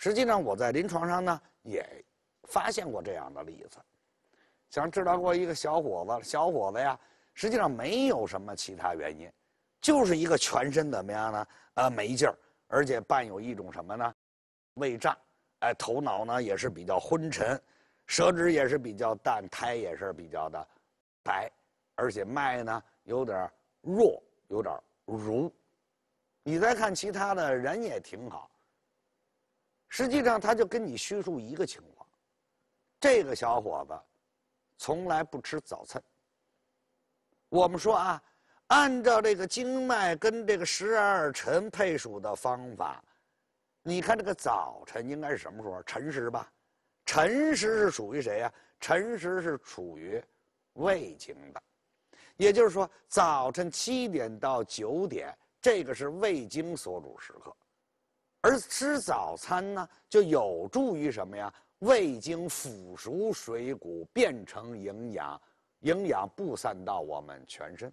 实际上，我在临床上呢也发现过这样的例子，像治疗过一个小伙子，小伙子呀，实际上没有什么其他原因，就是一个全身怎么样呢？呃，没劲儿，而且伴有一种什么呢？胃胀，哎，头脑呢也是比较昏沉，舌质也是比较淡，苔也是比较的白，而且脉呢有点弱，有点濡。你再看其他的人也挺好。实际上，他就跟你叙述一个情况：这个小伙子从来不吃早餐。我们说啊，按照这个经脉跟这个十二辰配属的方法，你看这个早晨应该是什么时候？辰时吧。辰时是属于谁呀？辰时是属于胃经的，也就是说，早晨七点到九点，这个是胃经所主时刻。而吃早餐呢，就有助于什么呀？未经腐熟水果变成营养，营养布散到我们全身。